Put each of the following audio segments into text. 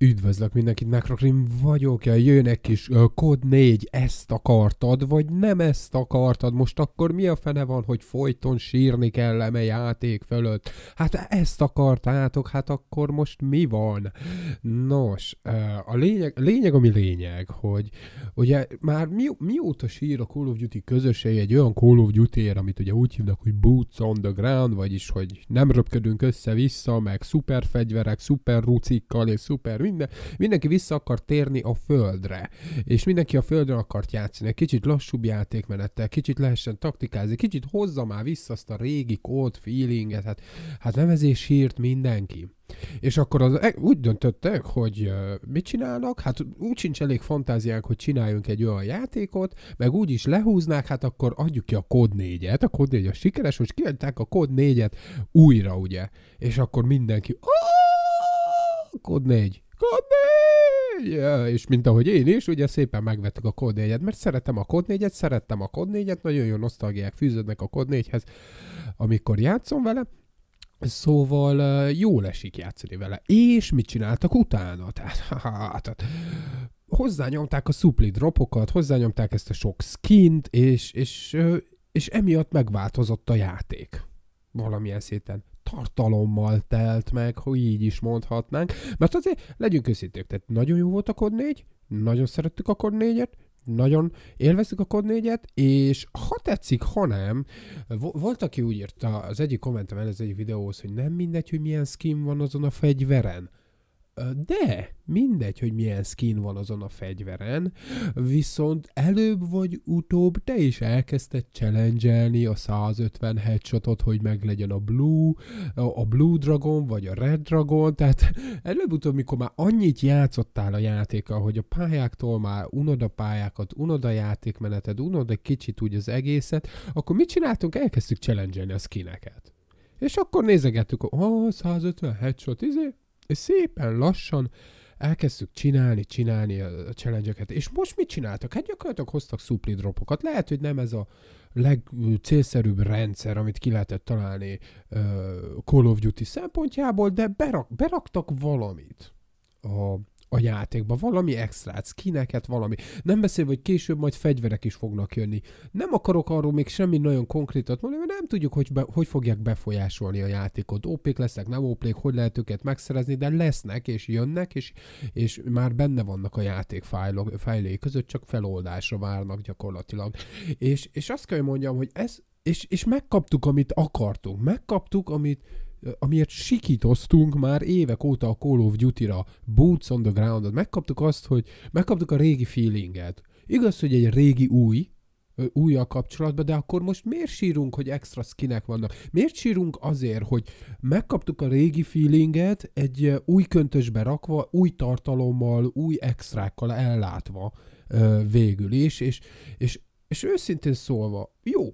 Üdvözlök mindenkit, Necrokrim vagyok, ja, jön egy kis uh, kod 4, ezt akartad, vagy nem ezt akartad, most akkor mi a fene van, hogy folyton sírni kell eme játék fölött? Hát ezt akartátok, hát akkor most mi van? Nos, uh, a lényeg, lényeg ami lényeg, hogy ugye már mi, mióta sír a Call of Duty közösség egy olyan Call of duty amit ugye úgy hívnak, hogy boots on the ground, vagyis hogy nem röpködünk össze-vissza, meg szuper fegyverek, szuper rucikkal és szuper minden, mindenki vissza akar térni a földre, és mindenki a földre akart játszani. Kicsit lassúbb játékmenettel, kicsit lehessen taktikázni, kicsit hozza már vissza azt a régi cold feelinget, hát, hát nevezés hírt mindenki. És akkor az, e, úgy döntöttek, hogy mit csinálnak, hát úgy sincs elég fantáziánk, hogy csináljunk egy olyan játékot, meg úgy is lehúznák, hát akkor adjuk ki a kód 4-et, a kód 4 a sikeres, hogy kiadták a kód 4-et újra, ugye? És akkor mindenki, kód 4, Kod 4! Ja, és mint ahogy én is, ugye szépen megvettük a Kod 4 mert szeretem a Kod 4-et, szerettem a Kod 4-et, nagyon jó nosztalgiák fűződnek a Kod 4-hez, amikor játszom vele. Szóval jól esik játszani vele. És mit csináltak utána? Tehát, tehát hát, hozzányomták a supli dropokat, hozzányomták ezt a sok skint, és, és, és emiatt megváltozott a játék valamilyen szinten tartalommal telt meg, hogy így is mondhatnánk. Mert azért legyünk köszítők, tehát nagyon jó volt a kod 4, nagyon szerettük a kod 4-et, nagyon élveztük a kod 4-et, és ha tetszik, ha nem, volt, aki úgy írta az egyik kommentem el az egyik videóhoz, hogy nem mindegy, hogy milyen skin van azon a fegyveren de mindegy, hogy milyen skin van azon a fegyveren, viszont előbb vagy utóbb te is elkezdted challenge a 150 headshotot, hogy meglegyen a blue, a blue dragon, vagy a red dragon, tehát előbb-utóbb, mikor már annyit játszottál a játéka, hogy a pályáktól már unod a pályákat, unod a játékmeneted, unod egy kicsit úgy az egészet, akkor mit csináltunk? Elkezdtük challenge a skineket. És akkor nézegettük, hogy oh, 150 headshot, izé, és szépen lassan elkezdtük csinálni, csinálni a challenge -eket. És most mit csináltak? Hát gyakorlatilag hoztak szupli dropokat. Lehet, hogy nem ez a legcélszerűbb rendszer, amit ki lehetett találni uh, Call of Duty szempontjából, de berak, beraktak valamit a a játékba, valami extrát, skineket, hát valami. Nem beszélve, hogy később majd fegyverek is fognak jönni. Nem akarok arról még semmi nagyon konkrétat mondani, mert nem tudjuk, hogy, be, hogy fogják befolyásolni a játékot. Opék lesznek, nem opék, hogy lehet őket megszerezni, de lesznek és jönnek, és, és már benne vannak a játék fájlói között, csak feloldásra várnak gyakorlatilag. És, és azt kell mondjam, hogy ez, és, és megkaptuk, amit akartunk, megkaptuk, amit, amiért sikítoztunk már évek óta a Call of Duty-ra, Boots on the Ground-ot, megkaptuk azt, hogy megkaptuk a régi feelinget. Igaz, hogy egy régi új, új a kapcsolatban, de akkor most miért sírunk, hogy extra skinek vannak? Miért sírunk azért, hogy megkaptuk a régi feelinget egy új köntösbe rakva, új tartalommal, új extrákkal ellátva végül is, és, és, és őszintén szólva, jó,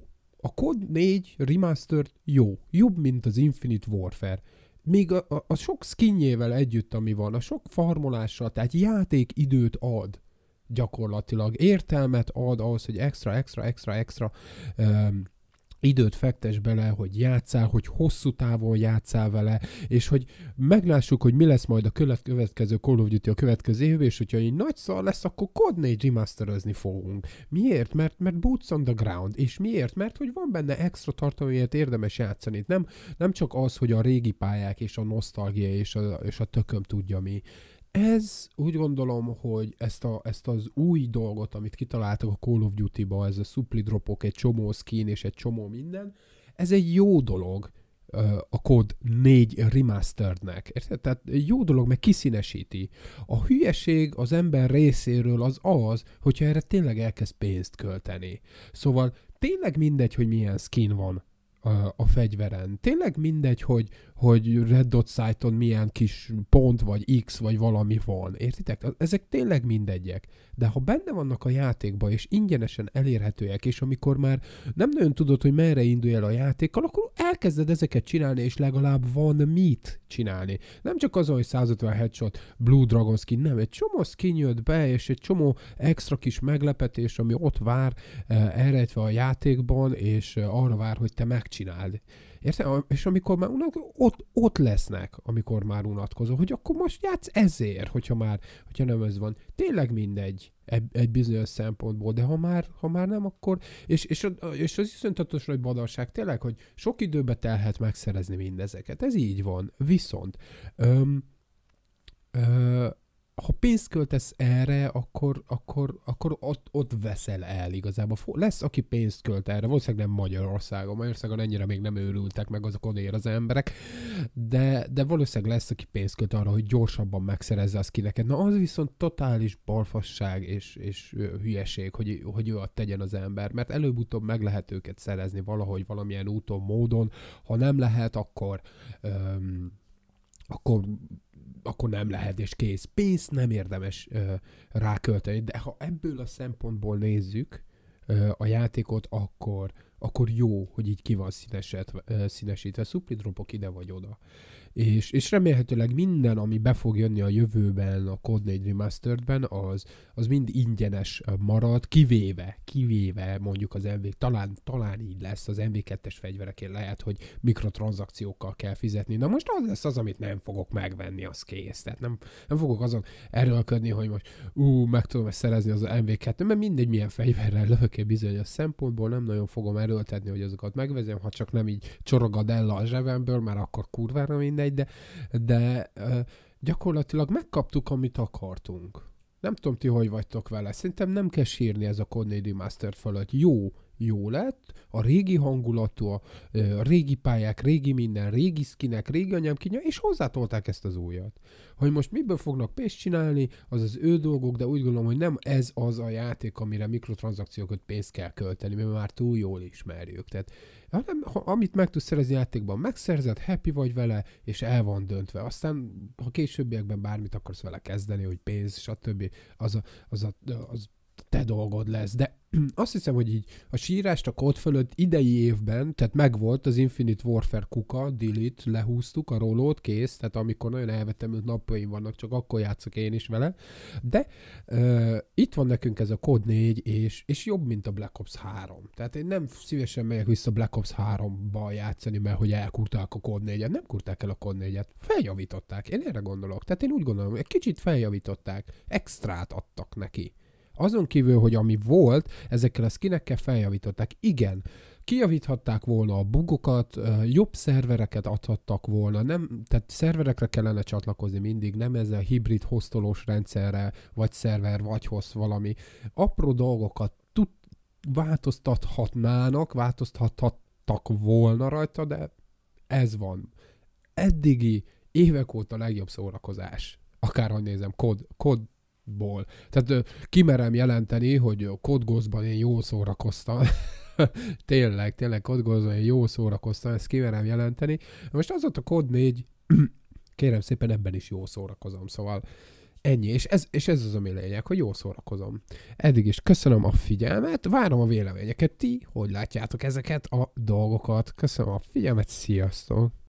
a COD 4 Remastered jó, jobb, mint az Infinite Warfare. Még a, a, a sok skinjével együtt, ami van, a sok farmolással, tehát játék időt ad gyakorlatilag, értelmet ad ahhoz, hogy extra, extra, extra, extra um, időt fektes bele, hogy játszál, hogy hosszú távon játszál vele, és hogy meglássuk, hogy mi lesz majd a következő Call of Duty a következő évben, és hogyha egy nagy szar lesz, akkor Code 4 remasterozni fogunk. Miért? Mert, mert Boots on the Ground. És miért? Mert hogy van benne extra amiért érdemes játszani. Nem, nem csak az, hogy a régi pályák és a nosztalgia és a, és a tököm tudja mi ez úgy gondolom, hogy ezt, a, ezt az új dolgot, amit kitaláltak a Call of Duty-ba, ez a supply dropok, egy csomó skin és egy csomó minden, ez egy jó dolog a kód 4 remasterednek. Érted? Tehát jó dolog, meg kiszínesíti. A hülyeség az ember részéről az az, hogyha erre tényleg elkezd pénzt költeni. Szóval tényleg mindegy, hogy milyen skin van a fegyveren. Tényleg mindegy, hogy hogy Red Dot Site-on milyen kis pont, vagy X, vagy valami van. Értitek? Ezek tényleg mindegyek. De ha benne vannak a játékban és ingyenesen elérhetőek, és amikor már nem nagyon tudod, hogy merre indulj el a játékkal, akkor elkezded ezeket csinálni, és legalább van mit csinálni. Nem csak az, hogy 150 headshot, Blue Dragon skin, nem, egy csomó skin jött be, és egy csomó extra kis meglepetés, ami ott vár, eh, elrejtve a játékban, és eh, arra vár, hogy te megcsináld. Érted? És amikor már unatkozol, ott, ott lesznek, amikor már unatkozol, hogy akkor most játsz ezért, hogyha már, hogyha nem ez van. Tényleg mindegy egy, egy bizonyos szempontból, de ha már, ha már nem, akkor... És, és, és az iszonyatos nagy badarság tényleg, hogy sok időbe telhet megszerezni mindezeket. Ez így van. Viszont öm, öm, ha pénzt költesz erre, akkor, akkor, akkor ott, ott veszel el igazából. Lesz, aki pénzt költ erre, valószínűleg nem Magyarországon. Magyarországon ennyire még nem őrültek meg azok odér az emberek, de, de valószínűleg lesz, aki pénzt költ arra, hogy gyorsabban megszerezze az skineket. Na az viszont totális balfasság és, és hülyeség, hogy, hogy olyat tegyen az ember, mert előbb-utóbb meg lehet őket szerezni valahogy, valamilyen úton, módon. Ha nem lehet, akkor... Öm, akkor akkor nem lehet, és kész. Pénzt nem érdemes ö, rákölteni, de ha ebből a szempontból nézzük ö, a játékot, akkor akkor jó, hogy így ki van színesítve, szupplidropok ide vagy oda. És, és remélhetőleg minden, ami be fog jönni a jövőben, a Code 4 Remastered-ben, az, az mind ingyenes marad, kivéve, kivéve mondjuk az MV, talán, talán így lesz az MV2-es fegyverekén lehet, hogy mikrotranszakciókkal kell fizetni. Na most az lesz az, amit nem fogok megvenni, az kész. Tehát nem, nem fogok azon erőlködni, hogy most ú, meg tudom ezt szerezni az MV2, mert mindegy milyen fegyverrel lövök bizonyos szempontból, nem nagyon fogom erőltetni, hogy azokat megvezem, ha csak nem így csorog a Della a zsebemből, már akkor kurvára mindegy, de, de gyakorlatilag megkaptuk, amit akartunk. Nem tudom, ti hogy vagytok vele. Szerintem nem kell sírni ez a Code Master fölött. Jó, jó lett, a régi hangulatú, a régi pályák, régi minden, régi skinek, régi anyámkinya, és hozzátolták ezt az újat. Hogy most miből fognak pénzt csinálni, az az ő dolgok, de úgy gondolom, hogy nem ez az a játék, amire mikrotranszakciókat pénzt kell költeni, mert már túl jól ismerjük. Tehát hanem, ha, amit meg tudsz szerezni játékban, megszerzed, happy vagy vele, és el van döntve. Aztán, ha későbbiekben bármit akarsz vele kezdeni, hogy pénz, stb., az a, az a, az te dolgod lesz. De azt hiszem, hogy így a sírást a kód fölött idei évben, tehát megvolt az Infinite Warfare kuka, delete, lehúztuk a rólót, kész, tehát amikor nagyon elvetemült napjaim vannak, csak akkor játszok én is vele. De uh, itt van nekünk ez a kód 4, és, és jobb, mint a Black Ops 3. Tehát én nem szívesen megyek vissza Black Ops 3-ba játszani, mert hogy elkurták a kód 4-et. Nem kurták el a kód 4-et, feljavították. Én erre gondolok. Tehát én úgy gondolom, egy kicsit feljavították, extrát adtak neki. Azon kívül, hogy ami volt, ezekkel a skinekkel feljavították. Igen, kijavíthatták volna a bugokat, jobb szervereket adhattak volna, nem, tehát szerverekre kellene csatlakozni mindig, nem ezzel hibrid hostolós rendszerre, vagy szerver, vagy host valami. Apró dolgokat tud, változtathatnának, változtathattak volna rajta, de ez van. Eddigi évek óta legjobb szórakozás. Akárhogy nézem, kod, kod ból. Tehát kimerem jelenteni, hogy Kodgózban én jól szórakoztam. tényleg, tényleg Kodgózban én jól szórakoztam, ezt kimerem jelenteni. Most az ott a Kod 4, kérem szépen ebben is jól szórakozom, szóval ennyi, és ez, és ez az, ami lényeg, hogy jól szórakozom. Eddig is köszönöm a figyelmet, várom a véleményeket, ti hogy látjátok ezeket a dolgokat. Köszönöm a figyelmet, sziasztok!